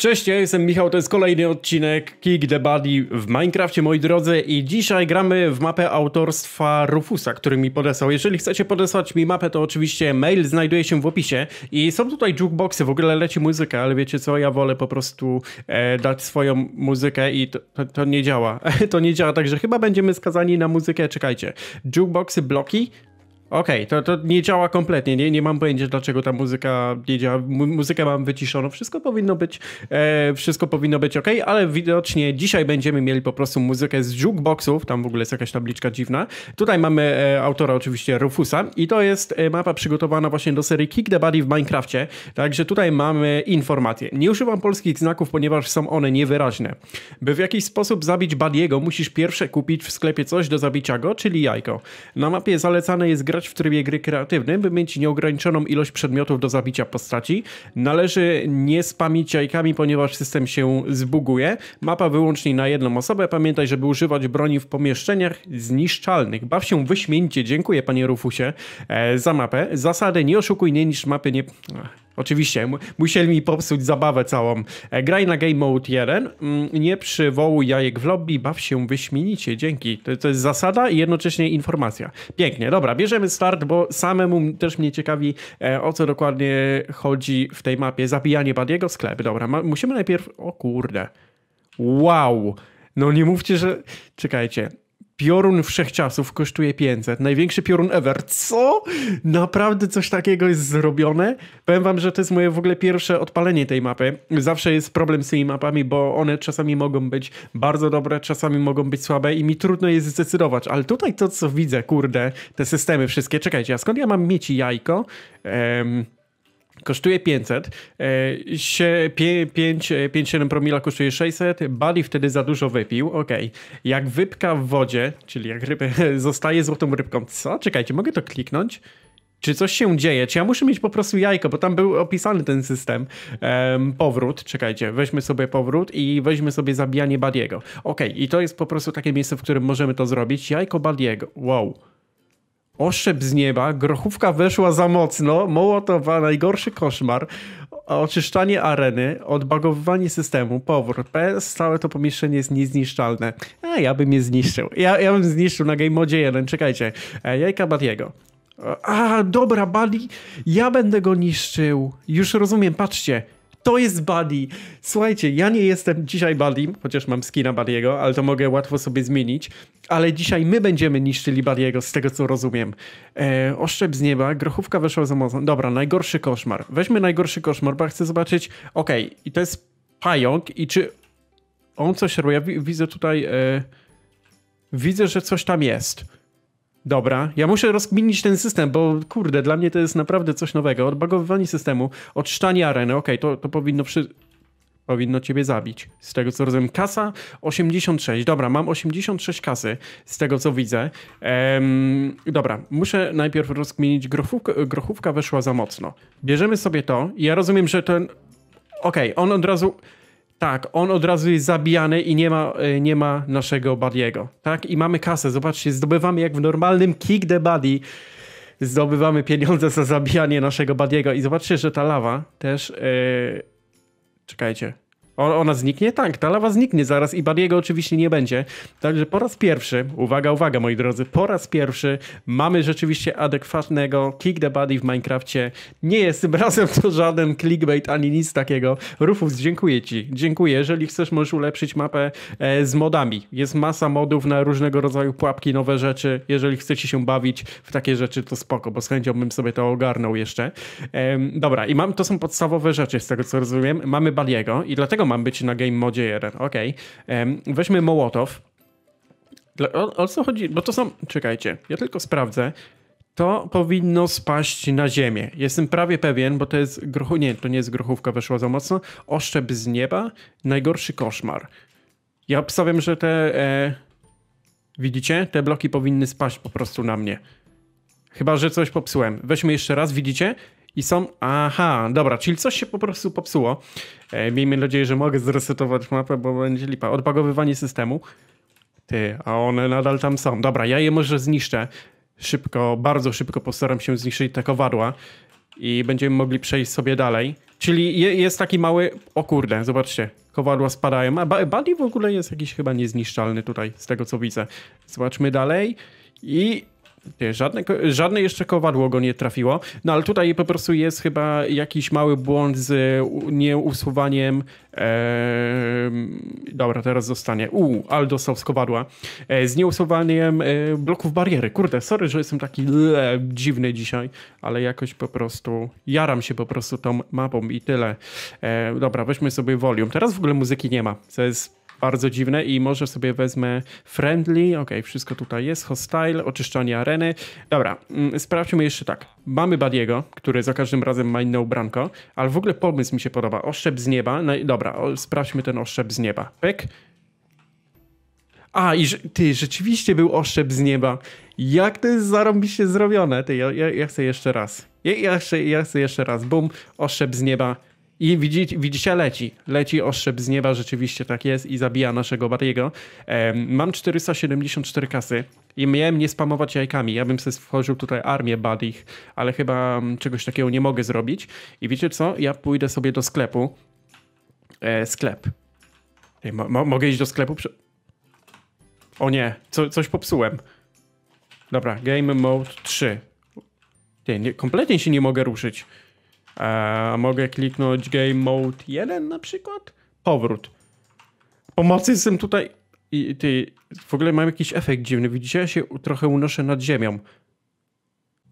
Cześć, ja jestem Michał, to jest kolejny odcinek Kick the Buddy w Minecrafcie, moi drodzy, i dzisiaj gramy w mapę autorstwa Rufusa, który mi podesłał. Jeżeli chcecie podesłać mi mapę, to oczywiście mail znajduje się w opisie i są tutaj jukeboxy, w ogóle leci muzyka, ale wiecie co, ja wolę po prostu e, dać swoją muzykę i to, to, to nie działa, to nie działa, także chyba będziemy skazani na muzykę, czekajcie. Jukeboxy, bloki, Okej, okay, to, to nie działa kompletnie. Nie, nie mam pojęcia, dlaczego ta muzyka nie działa. Mu muzykę mam wyciszoną. Wszystko powinno być, e, wszystko powinno być ok, ale widocznie dzisiaj będziemy mieli po prostu muzykę z jukeboxów. Tam w ogóle jest jakaś tabliczka dziwna. Tutaj mamy e, autora oczywiście Rufusa i to jest e, mapa przygotowana właśnie do serii Kick the Body w Minecrafcie. Także tutaj mamy informacje. Nie używam polskich znaków, ponieważ są one niewyraźne. By w jakiś sposób zabić Badiego, musisz pierwsze kupić w sklepie coś do zabicia go, czyli jajko. Na mapie zalecane jest gra grać w trybie gry kreatywnym, by mieć nieograniczoną ilość przedmiotów do zabicia postaci. Należy nie spamić jajkami, ponieważ system się zbuguje. Mapa wyłącznie na jedną osobę. Pamiętaj, żeby używać broni w pomieszczeniach zniszczalnych. Baw się wyśmienicie. Dziękuję panie Rufusie e, za mapę. Zasady nie oszukuj, nie niż mapy, nie... Oczywiście, musieli mi popsuć zabawę całą. E, graj na Game Mode 1, mm, nie przywołuj jajek w lobby, baw się wyśmienicie, dzięki. To, to jest zasada i jednocześnie informacja. Pięknie, dobra, bierzemy start, bo samemu też mnie ciekawi, e, o co dokładnie chodzi w tej mapie. Zabijanie Badiego sklep, dobra, ma, musimy najpierw... O kurde. Wow! No nie mówcie, że... Czekajcie. Piorun wszechczasów kosztuje 500. Największy piorun ever. Co? Naprawdę coś takiego jest zrobione? Powiem wam, że to jest moje w ogóle pierwsze odpalenie tej mapy. Zawsze jest problem z tymi mapami, bo one czasami mogą być bardzo dobre, czasami mogą być słabe i mi trudno jest zdecydować. Ale tutaj to, co widzę, kurde, te systemy wszystkie. Czekajcie, a skąd ja mam mieć jajko? Ehm kosztuje 500, 5,7 e, e, promila kosztuje 600, Bali wtedy za dużo wypił, ok. Jak wypka w wodzie, czyli jak ryby, zostaje złotą rybką, co? Czekajcie, mogę to kliknąć? Czy coś się dzieje? Czy ja muszę mieć po prostu jajko, bo tam był opisany ten system. Um, powrót, czekajcie, weźmy sobie powrót i weźmy sobie zabijanie Badiego. Ok, i to jest po prostu takie miejsce, w którym możemy to zrobić. Jajko Badiego, wow oszczep z nieba, grochówka weszła za mocno, Mołotowa, najgorszy koszmar, oczyszczanie areny, odbagowywanie systemu, powrót, PS, całe to pomieszczenie jest niezniszczalne. A ja bym je zniszczył. Ja, ja bym zniszczył na Game Modzie 1, czekajcie, e, jajka batiego, e, A, dobra, Bali, ja będę go niszczył. Już rozumiem, patrzcie. To jest Buddy. Słuchajcie, ja nie jestem dzisiaj Buddy, chociaż mam skina Buddy'ego, ale to mogę łatwo sobie zmienić. Ale dzisiaj my będziemy niszczyli Buddy'ego, z tego co rozumiem. E, oszczep z nieba, grochówka weszła za mocno. Dobra, najgorszy koszmar. Weźmy najgorszy koszmar, bo chcę zobaczyć. Okej, okay, i to jest pająk i czy on coś robi? Ja widzę tutaj... E, widzę, że coś tam jest. Dobra, ja muszę rozkminić ten system, bo kurde, dla mnie to jest naprawdę coś nowego. Odbagowywanie systemu, odszczanie areny, okej, okay, to, to powinno przy... Powinno ciebie zabić. Z tego co rozumiem, kasa 86. Dobra, mam 86 kasy, z tego co widzę. Ehm, dobra, muszę najpierw rozkminić. Grochówka, grochówka weszła za mocno. Bierzemy sobie to. Ja rozumiem, że ten. Okej, okay, on od razu. Tak, on od razu jest zabijany i nie ma, e, nie ma naszego Badiego. Tak? I mamy kasę. Zobaczcie, zdobywamy jak w normalnym Kick the Buddy zdobywamy pieniądze za zabijanie naszego Badiego. I zobaczcie, że ta lawa też... Yy... Czekajcie. Ona zniknie? Tak, ta lawa zniknie zaraz i Badiego oczywiście nie będzie. Także po raz pierwszy, uwaga, uwaga moi drodzy, po raz pierwszy mamy rzeczywiście adekwatnego Kick the Buddy w Minecrafcie. Nie jest tym razem to żaden clickbait ani nic takiego. Rufus, dziękuję Ci. Dziękuję. Jeżeli chcesz, możesz ulepszyć mapę e, z modami. Jest masa modów na różnego rodzaju pułapki, nowe rzeczy. Jeżeli chcecie się bawić w takie rzeczy, to spoko, bo z chęcią bym sobie to ogarnął jeszcze. dobra, i mam, to są podstawowe rzeczy z tego co rozumiem. Mamy Badiego i dlatego ma być na game modzie 1. Okej. Okay. Weźmy Mołotow. O, o co chodzi? Bo to są... Czekajcie, ja tylko sprawdzę to powinno spaść na ziemię. Jestem prawie pewien, bo to jest grochu... Nie, to nie jest grochówka, weszła za mocno. Oszczep z nieba, najgorszy koszmar. Ja obstawiam, że te... E... Widzicie? Te bloki powinny spaść po prostu na mnie. Chyba, że coś popsułem. Weźmy jeszcze raz, widzicie? i są... Aha, dobra, czyli coś się po prostu popsuło. E, miejmy nadzieję, że mogę zresetować mapę, bo będzie lipa. Odbagowywanie systemu. Ty, a one nadal tam są. Dobra, ja je może zniszczę. Szybko, bardzo szybko postaram się zniszczyć te kowadła i będziemy mogli przejść sobie dalej. Czyli je, jest taki mały... O kurde, zobaczcie. Kowadła spadają. A Buddy w ogóle jest jakiś chyba niezniszczalny tutaj, z tego co widzę. Zobaczmy dalej. I Żadne, żadne jeszcze kowadło go nie trafiło. No ale tutaj po prostu jest chyba jakiś mały błąd z nieusuwaniem. Eee, dobra, teraz zostanie. U, Aldo dostał z kowadła. E, z nieusuwaniem e, bloków bariery. Kurde, sorry, że jestem taki le, dziwny dzisiaj, ale jakoś po prostu jaram się po prostu tą mapą i tyle. E, dobra, weźmy sobie volume. Teraz w ogóle muzyki nie ma. co jest bardzo dziwne i może sobie wezmę friendly, ok, wszystko tutaj jest, hostile, oczyszczanie areny. Dobra, mm, sprawdźmy jeszcze tak. Mamy Badiego, który za każdym razem ma inne ubranko, ale w ogóle pomysł mi się podoba. Oszczep z nieba, no i dobra, sprawdźmy ten oszczep z nieba. Pyk. A, i ty, rzeczywiście był oszczep z nieba. Jak to jest zarąbiście zrobione? Ty, ja, ja, ja chcę jeszcze raz. Ja, ja, chcę, ja chcę jeszcze raz. Bum, oszczep z nieba. I widzicie, widzicie, leci. Leci oszczep z nieba, rzeczywiście tak jest i zabija naszego Bariego. mam 474 kasy i miałem nie spamować jajkami. Ja bym sobie stworzył tutaj armię Badich, ale chyba mm, czegoś takiego nie mogę zrobić. I wiecie co? Ja pójdę sobie do sklepu. E, sklep. mo mo mogę iść do sklepu? O nie, co coś popsułem. Dobra, game mode 3. Ty, nie, kompletnie się nie mogę ruszyć. E, a mogę kliknąć Game Mode 1 na przykład. Powrót. Pomocy jestem tutaj. I ty, w ogóle mam jakiś efekt dziwny. Widzicie, ja się trochę unoszę nad ziemią.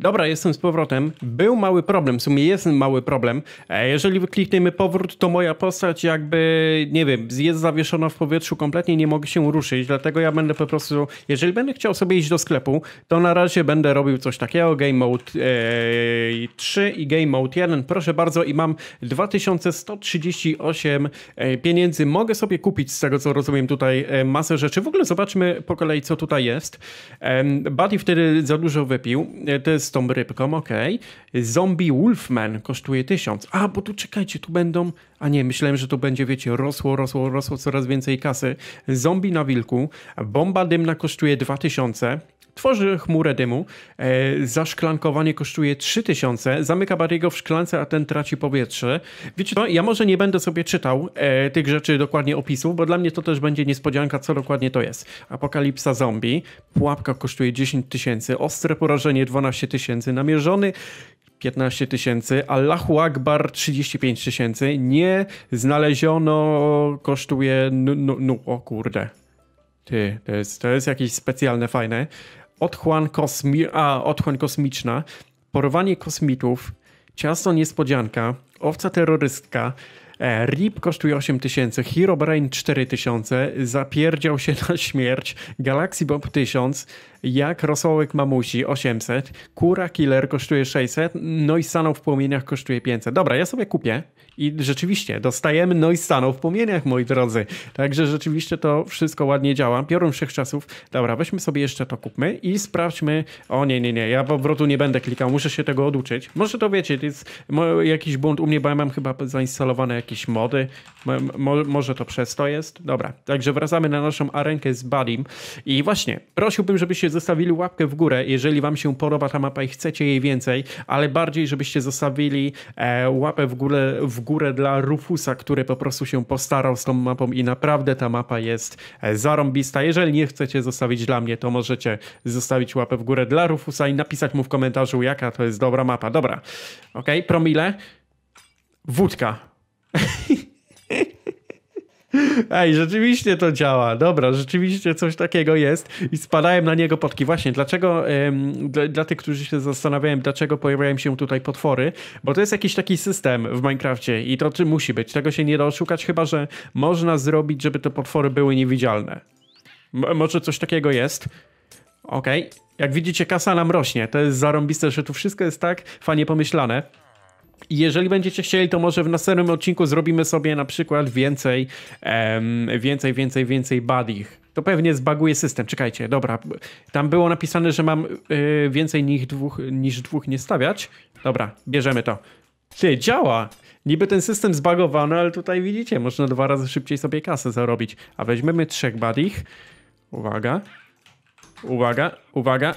Dobra, jestem z powrotem. Był mały problem, w sumie jest mały problem. E, jeżeli wyklikniemy powrót, to moja postać jakby, nie wiem, jest zawieszona w powietrzu, kompletnie nie mogę się ruszyć, dlatego ja będę po prostu, jeżeli będę chciał sobie iść do sklepu, to na razie będę robił coś takiego, Game Mode e, 3 i Game Mode 1, proszę bardzo, i mam 2138 e, pieniędzy. Mogę sobie kupić, z tego co rozumiem tutaj, e, masę rzeczy. W ogóle zobaczmy po kolei, co tutaj jest. Buddy wtedy za dużo wypił. to jest z tą rybką, ok. Zombie Wolfman kosztuje 1000. A, bo tu czekajcie, tu będą... A nie, myślałem, że tu będzie, wiecie, rosło, rosło, rosło coraz więcej kasy. Zombie na wilku. Bomba dymna kosztuje 2000 tworzy chmurę dymu. E, zaszklankowanie kosztuje 3000, zamyka bariego w szklance, a ten traci powietrze. Wiecie co, ja może nie będę sobie czytał e, tych rzeczy dokładnie opisów, bo dla mnie to też będzie niespodzianka, co dokładnie to jest. Apokalipsa zombie, pułapka kosztuje 10 tysięcy, ostre porażenie 12 tysięcy, namierzony 15 tysięcy, Allahu Akbar 35 tysięcy, nie znaleziono, kosztuje, no, no, no o kurde. Ty, to jest, to jest jakieś specjalne, fajne otchłań, kosmi a, kosmiczna, porwanie kosmitów, ciasto niespodzianka, owca terrorystka, E, RIP kosztuje 8000, Brain 4000, zapierdział się na śmierć, Galaxy Bomb 1000, jak rosołek mamusi 800, Kura Killer kosztuje 600, no i stanął w płomieniach kosztuje 500. Dobra, ja sobie kupię i rzeczywiście dostajemy no i stanął w płomieniach, moi drodzy. Także rzeczywiście to wszystko ładnie działa. Piorun wszechczasów. Dobra, weźmy sobie jeszcze to kupmy i sprawdźmy. O nie, nie, nie, ja powrotu nie będę klikał, muszę się tego oduczyć. Może to wiecie, to jest jakiś błąd u mnie, bo ja mam chyba zainstalowane jakieś mody. Mo, może to przez to jest? Dobra, także wracamy na naszą arenkę z Badim. I właśnie, prosiłbym, żebyście zostawili łapkę w górę, jeżeli wam się podoba ta mapa i chcecie jej więcej, ale bardziej, żebyście zostawili e, łapę w górę, w górę dla Rufusa, który po prostu się postarał z tą mapą i naprawdę ta mapa jest e, zarąbista. Jeżeli nie chcecie zostawić dla mnie, to możecie zostawić łapę w górę dla Rufusa i napisać mu w komentarzu, jaka to jest dobra mapa. Dobra, ok, promile. Wódka. Ej, rzeczywiście to działa. Dobra, rzeczywiście coś takiego jest. I spadałem na niego potki. Właśnie, dlaczego, ym, dla, dla, tych, którzy się zastanawiają, dlaczego pojawiają się tutaj potwory, bo to jest jakiś taki system w Minecrafcie i to czy musi być. Tego się nie da oszukać, chyba że można zrobić, żeby te potwory były niewidzialne. M może coś takiego jest? Okej. Okay. Jak widzicie, kasa nam rośnie. To jest zarąbiste, że tu wszystko jest tak fajnie pomyślane. Jeżeli będziecie chcieli, to może w następnym odcinku zrobimy sobie na przykład więcej, więcej, więcej, więcej badich. To pewnie zbaguje system. Czekajcie, dobra. Tam było napisane, że mam y, więcej niż dwóch, niż dwóch nie stawiać. Dobra, bierzemy to. Ty, działa! Niby ten system zbagowany, ale tutaj widzicie, można dwa razy szybciej sobie kasę zarobić. A weźmiemy trzech badich. Uwaga. Uwaga, uwaga.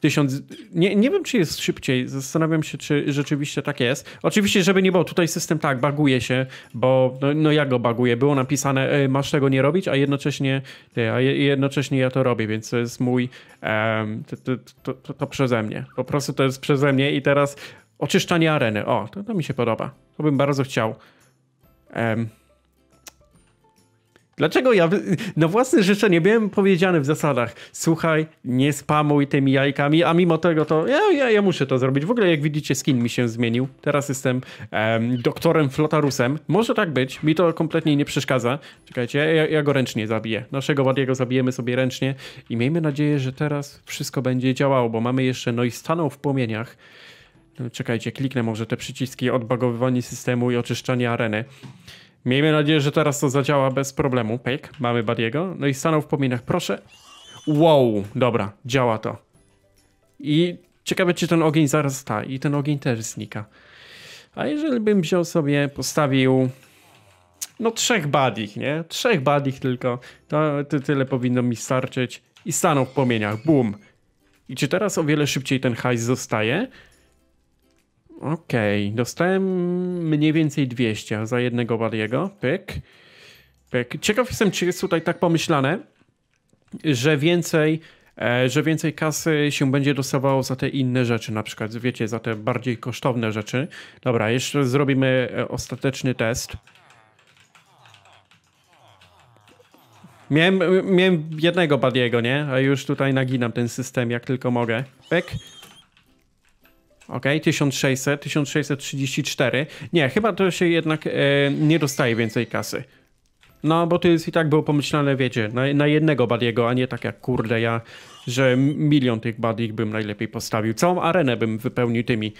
Tysiąc, Nie, nie wiem, czy jest szybciej. Zastanawiam się, czy rzeczywiście tak jest. Oczywiście, żeby nie było, tutaj system tak baguje się, bo no, no ja go baguję. Było napisane, e, masz tego nie robić, a jednocześnie, ty, a jednocześnie ja to robię, więc to jest mój. Um, to, to, to, to przeze mnie. Po prostu to jest przeze mnie i teraz oczyszczanie areny. O, to, to mi się podoba. To bym bardzo chciał. Um, Dlaczego ja na własne życzenie byłem powiedziany w zasadach, słuchaj, nie spamuj tymi jajkami, a mimo tego to ja, ja, ja muszę to zrobić. W ogóle jak widzicie skin mi się zmienił, teraz jestem um, doktorem Flotarusem. Może tak być, mi to kompletnie nie przeszkadza. Czekajcie, ja, ja go ręcznie zabiję. Naszego Wadiego zabijemy sobie ręcznie i miejmy nadzieję, że teraz wszystko będzie działało, bo mamy jeszcze no i stanął w płomieniach. No, czekajcie, kliknę może te przyciski odbagowywanie systemu i oczyszczanie areny. Miejmy nadzieję, że teraz to zadziała bez problemu. Pyk, mamy Badiego. No i stanął w pominach. Proszę. Wow, dobra, działa to. I ciekawe, czy ten ogień zaraz ta. I ten ogień też znika. A jeżeli bym wziął sobie, postawił... No trzech badich, nie? Trzech badich tylko. To, to tyle powinno mi starczyć. I stanął w pomieniach, Boom. I czy teraz o wiele szybciej ten hajs zostaje? Okej, okay. dostałem mniej więcej 200 za jednego Bariego. Pyk. Pyk. Ciekaw jestem, czy jest tutaj tak pomyślane, że więcej, e, że więcej kasy się będzie dostawało za te inne rzeczy, na przykład, wiecie, za te bardziej kosztowne rzeczy. Dobra, jeszcze zrobimy e, ostateczny test. Miałem, miałem jednego Badiego, nie? A już tutaj naginam ten system jak tylko mogę. Pyk ok? 1600, 1634. Nie, chyba to się jednak e, nie dostaje więcej kasy. No, bo to jest i tak było pomyślane, wiecie, na, na jednego badiego, a nie tak jak kurde ja, że milion tych badich bym najlepiej postawił. Całą arenę bym wypełnił tymi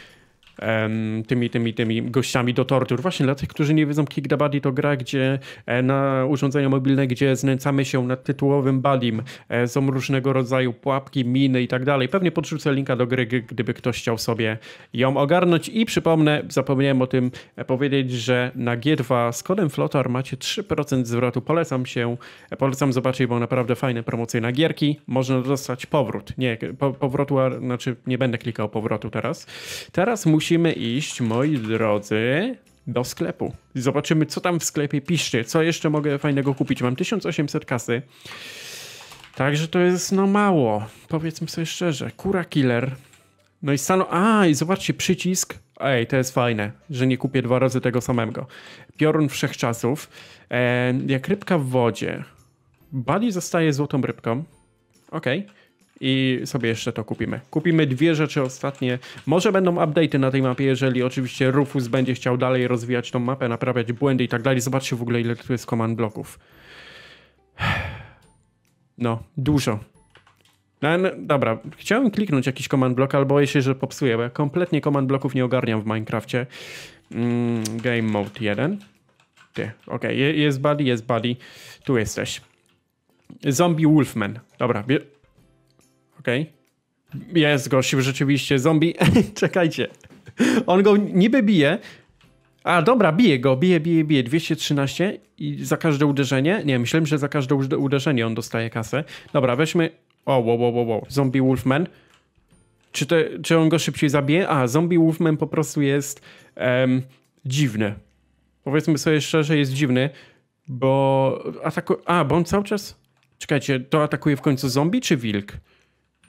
tymi, tymi, tymi gościami do tortur. Właśnie dla tych, którzy nie wiedzą, Buddy to gra, gdzie e, na urządzenia mobilne, gdzie znęcamy się nad tytułowym badim. E, są różnego rodzaju pułapki, miny i tak dalej. Pewnie podrzucę linka do gry, gdyby ktoś chciał sobie ją ogarnąć. I przypomnę, zapomniałem o tym e, powiedzieć, że na G2 z kodem Flotar macie 3% zwrotu. Polecam się, polecam zobaczyć, bo naprawdę fajne promocje na gierki. Można dostać powrót. Nie, po, powrotu, znaczy nie będę klikał powrotu teraz. Teraz musi musimy iść, moi drodzy, do sklepu. Zobaczymy, co tam w sklepie piszcie, co jeszcze mogę fajnego kupić. Mam 1800 kasy. Także to jest no mało. Powiedzmy sobie szczerze. Kura Killer. No i stano... A, i zobaczcie, przycisk. Ej, to jest fajne, że nie kupię dwa razy tego samego. Piorun Wszechczasów. E, jak rybka w wodzie. Bali zostaje złotą rybką. Okej. Okay i sobie jeszcze to kupimy. Kupimy dwie rzeczy ostatnie. Może będą update'y na tej mapie, jeżeli oczywiście Rufus będzie chciał dalej rozwijać tą mapę, naprawiać błędy i tak dalej. Zobaczcie w ogóle ile tu jest command bloków. No, dużo. No, no, dobra, chciałem kliknąć jakiś command block, ale boję się, że popsuję, bo ja kompletnie command bloków nie ogarniam w Minecrafcie. Mm, game mode 1. Ty, okej, okay. jest buddy, jest buddy. Tu jesteś. Zombie Wolfman. Dobra, Okej. Okay. Jest gościu rzeczywiście, zombie. Czekajcie. On go niby bije. A dobra, bije go, bije, bije, bije. 213 i za każde uderzenie. Nie, myślałem, że za każde uderzenie on dostaje kasę. Dobra, weźmy. O, wow, wow, wow, Zombie Wolfman. Czy, te, czy on go szybciej zabije? A, Zombie Wolfman po prostu jest um, dziwny. Powiedzmy sobie szczerze, jest dziwny, bo atakuje. A, bo on cały czas. Czekajcie, to atakuje w końcu zombie czy wilk?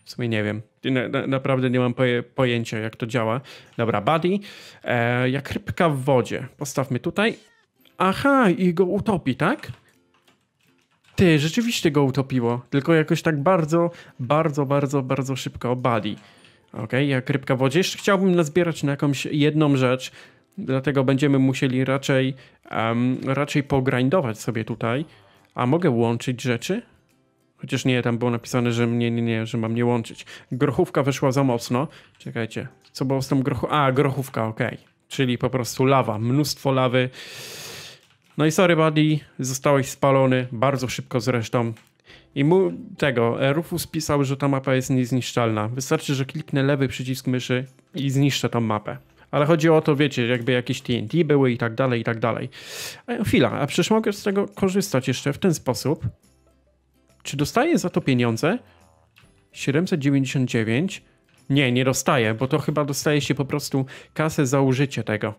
W sumie nie wiem. Na, naprawdę nie mam pojęcia, jak to działa. Dobra, buddy. E, jak rybka w wodzie. Postawmy tutaj. Aha, i go utopi, tak? Ty, rzeczywiście go utopiło. Tylko jakoś tak bardzo, bardzo, bardzo, bardzo szybko. Buddy. Ok, jak rybka w wodzie. Jeszcze chciałbym nazbierać na jakąś jedną rzecz. Dlatego będziemy musieli raczej, um, raczej pogrindować sobie tutaj. A mogę łączyć rzeczy? Chociaż nie, tam było napisane, że mnie, nie, nie, że mam nie łączyć. Grochówka wyszła za mocno. Czekajcie, co było z tą grochówką? A, grochówka, okej. Okay. Czyli po prostu lawa, mnóstwo lawy. No i sorry buddy, zostałeś spalony, bardzo szybko zresztą. I mu tego, e, Rufus pisał, że ta mapa jest niezniszczalna. Wystarczy, że kliknę lewy przycisk myszy i zniszczę tą mapę. Ale chodzi o to, wiecie, jakby jakieś TNT były i tak dalej, i tak dalej. A e, chwila, a przecież mogę z tego korzystać jeszcze w ten sposób, czy dostaję za to pieniądze? 799? Nie, nie dostaję, bo to chyba dostaje się po prostu kasę za użycie tego.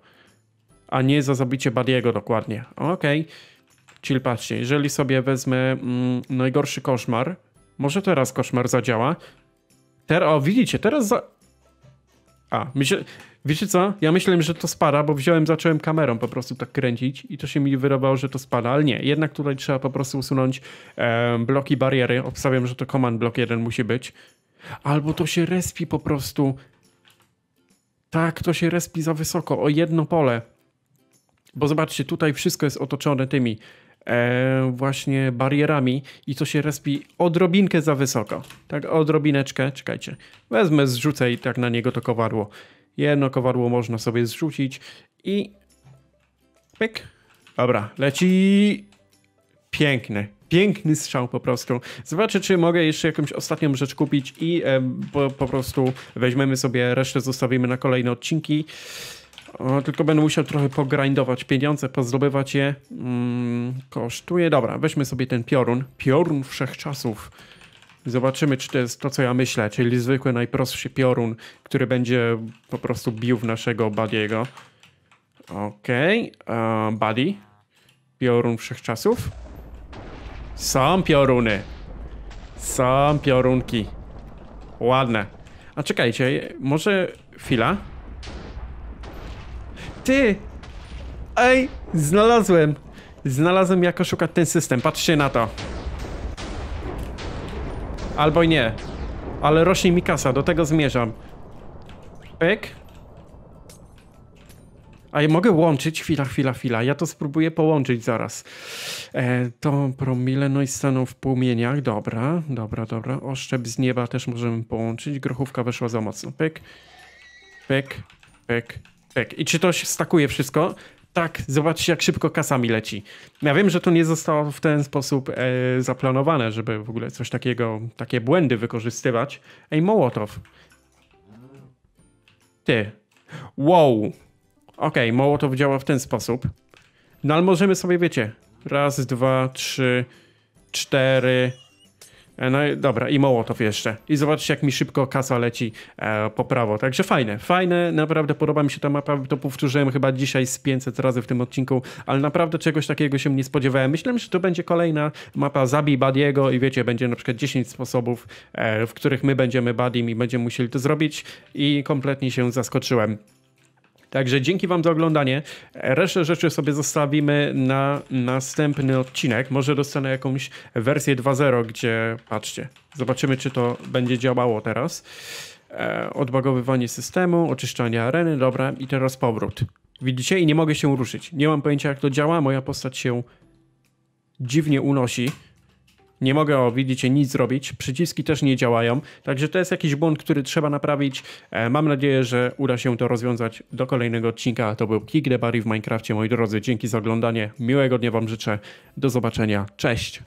A nie za zabicie Badiego dokładnie. Okej. Okay. Czyli patrzcie, jeżeli sobie wezmę mm, najgorszy koszmar, może teraz koszmar zadziała. Teraz, o widzicie, teraz za... A, myślę... Wiecie co? Ja myślałem, że to spada, bo wziąłem, zacząłem kamerą po prostu tak kręcić i to się mi wydawało, że to spada, ale nie. Jednak tutaj trzeba po prostu usunąć e, bloki bariery. Obstawiam, że to command block jeden musi być. Albo to się respi po prostu. Tak, to się respi za wysoko, o jedno pole. Bo zobaczcie, tutaj wszystko jest otoczone tymi e, właśnie barierami i to się respi odrobinkę za wysoko. Tak, odrobineczkę, czekajcie. Wezmę, zrzucę i tak na niego to kowarło. Jedno kowadło można sobie zrzucić i pyk. Dobra, leci. Piękny. Piękny strzał po prostu. Zobaczę, czy mogę jeszcze jakąś ostatnią rzecz kupić i e, po, po, prostu weźmiemy sobie, resztę zostawimy na kolejne odcinki. O, tylko będę musiał trochę pograindować pieniądze, pozdobywać je. Mm, kosztuje. Dobra, weźmy sobie ten piorun. Piorun wszechczasów. czasów. Zobaczymy, czy to jest to, co ja myślę, czyli zwykły, najprostszy piorun, który będzie po prostu bił w naszego Badiego. Okej, okay. Uh, buddy. Piorun wszechczasów. Są pioruny. Są piorunki. Ładne. A czekajcie, może chwila? Ty! Ej, znalazłem! Znalazłem, jak oszukać ten system. Patrzcie na to. Albo nie. Ale rośnie mi kasa, do tego zmierzam. Pyk. A ja mogę łączyć? Chwila, chwila, chwila. Ja to spróbuję połączyć zaraz. E, to promile, no i staną w płomieniach. Dobra, dobra, dobra. Oszczep z nieba też możemy połączyć. Grochówka weszła za mocno. Pyk, pyk, pyk, pyk. I czy to się stakuje wszystko? tak, zobaczcie jak szybko kasami leci. Ja wiem, że to nie zostało w ten sposób e, zaplanowane, żeby w ogóle coś takiego, takie błędy wykorzystywać. Ej, Mołotow. Ty. Wow. Okej, okay, Mołotow działa w ten sposób. No ale możemy sobie, wiecie, raz, dwa, trzy, cztery, E, no i dobra, i Mołotow jeszcze. I zobaczcie, jak mi szybko kasa leci e, po prawo. Także fajne, fajne, naprawdę podoba mi się ta mapa. To powtórzyłem chyba dzisiaj z 500 razy w tym odcinku, ale naprawdę czegoś takiego się nie spodziewałem. Myślałem, że to będzie kolejna mapa Zabij Badiego i wiecie, będzie na przykład 10 sposobów, e, w których my będziemy Badim i będziemy musieli to zrobić i kompletnie się zaskoczyłem. Także dzięki Wam za oglądanie. Resztę rzeczy sobie zostawimy na następny odcinek. Może dostanę jakąś wersję 2.0, gdzie patrzcie, zobaczymy, czy to będzie działało teraz. E, odbagowywanie systemu, oczyszczanie areny, dobra, i teraz powrót. Widzicie? I nie mogę się ruszyć. Nie mam pojęcia, jak to działa. Moja postać się dziwnie unosi. Nie mogę, widzicie, nic zrobić. Przyciski też nie działają. Także to jest jakiś błąd, który trzeba naprawić. E, mam nadzieję, że uda się to rozwiązać do kolejnego odcinka. To był Kick the Barry w Minecrafcie, moi drodzy. Dzięki za oglądanie. Miłego dnia Wam życzę. Do zobaczenia. Cześć!